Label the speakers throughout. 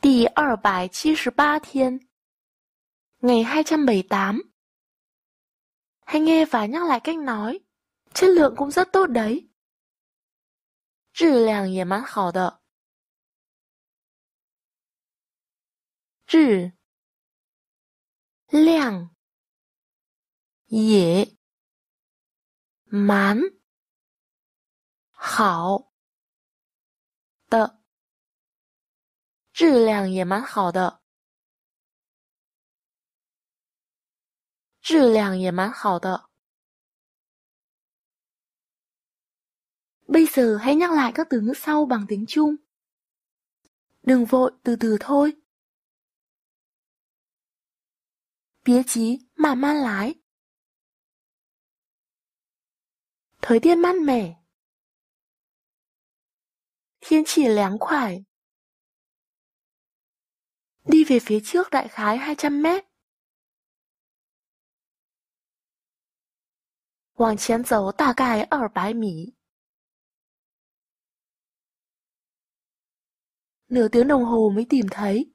Speaker 1: 第二百七十 ba thiên Ngày 278 Hãy nghe và nhắc lại cách nói Chất lượng cũng rất tốt đấy chất chất chất lượng lượng cũng cũng rất rất tốt tốt đấy. đấy. 质量也蛮好的质量也蛮好的。质量也蛮好的质量也蛮好的。Bây giờ hãy nhắc lại các từ ngữ sau bằng tiếng Trung. Đừng vội, từ từ thôi. Bía chí, mà man lái. Thời tiết mát mẻ. Thiên chỉ láng khoải. Đi về phía trước đại khái 200 mét hoàng chén tà ở bãi nửa tiếng đồng hồ mới tìm thấy.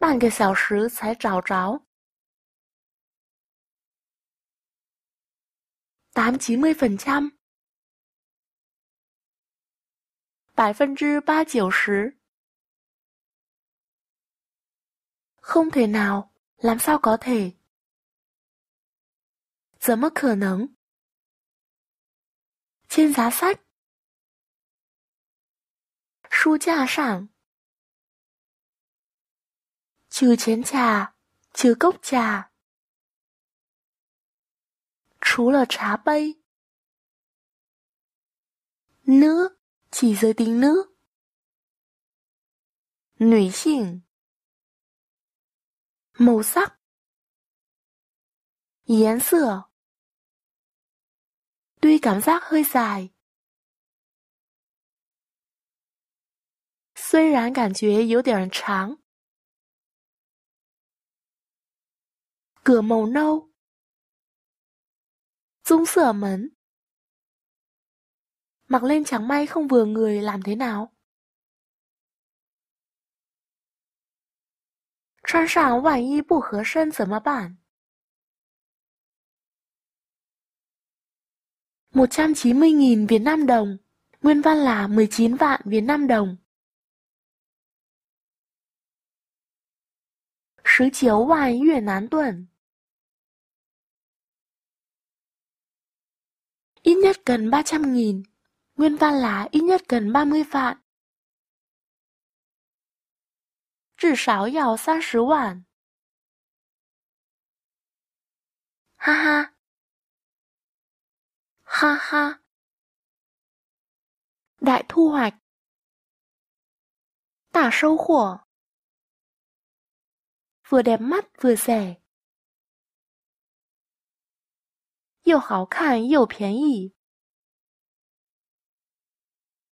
Speaker 1: Bạn cái xào sứ 才找着.8-90%百分之八九十. Không thể nào, làm sao có thể? 怎么可能? Trên giá sách. 书架上. Trừ chén trà, trừ cốc trà. 除了茶杯。nữa chỉ giới tính nữ. nữ màu sắc Yến sửa Tuy cảm giác hơi dài Tuy rằng cảm thấy có điểm trắng Cửa màu nâu Dung sửa mấn Mặc lên chẳng may không vừa người làm thế nào Trang sảng vạn y bù hờ sân 怎么办190.000 Việt Nam đồng Nguyên văn là mười chín vạn Việt Nam đồng 19万越南盾 Ít nhất cần ba trăm nghìn Nguyên văn là ít nhất cần 30 vạn. Trừ sáu giàu 30 vạn. Ha ha. Ha ha. Đại thu hoạch. Tả sâu khổ. Vừa đẹp mắt vừa rẻ. 又好看又便宜。